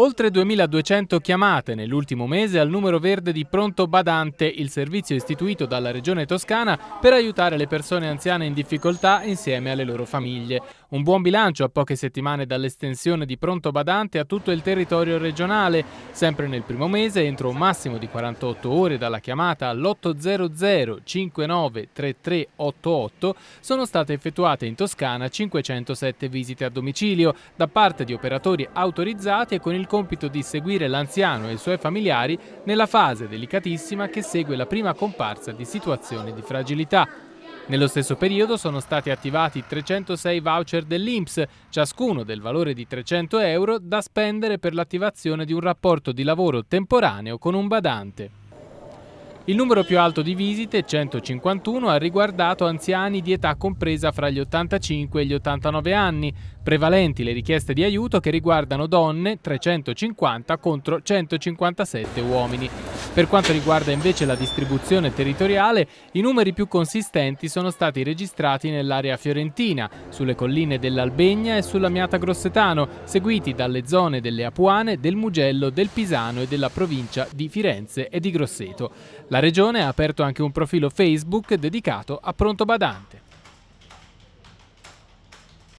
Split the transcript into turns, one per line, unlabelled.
Oltre 2200 chiamate nell'ultimo mese al numero verde di Pronto Badante, il servizio istituito dalla Regione Toscana per aiutare le persone anziane in difficoltà insieme alle loro famiglie. Un buon bilancio a poche settimane dall'estensione di Pronto Badante a tutto il territorio regionale. Sempre nel primo mese, entro un massimo di 48 ore dalla chiamata all'800 593388, sono state effettuate in Toscana 507 visite a domicilio da parte di operatori autorizzati e con il il compito di seguire l'anziano e i suoi familiari nella fase delicatissima che segue la prima comparsa di situazioni di fragilità. Nello stesso periodo sono stati attivati 306 voucher dell'INPS, ciascuno del valore di 300 euro, da spendere per l'attivazione di un rapporto di lavoro temporaneo con un badante. Il numero più alto di visite, 151, ha riguardato anziani di età compresa fra gli 85 e gli 89 anni, prevalenti le richieste di aiuto che riguardano donne 350 contro 157 uomini. Per quanto riguarda invece la distribuzione territoriale, i numeri più consistenti sono stati registrati nell'area fiorentina, sulle colline dell'Albegna e sulla Miata Grossetano, seguiti dalle zone delle Apuane, del Mugello, del Pisano e della provincia di Firenze e di Grosseto. La regione ha aperto anche un profilo Facebook dedicato a Pronto Badante.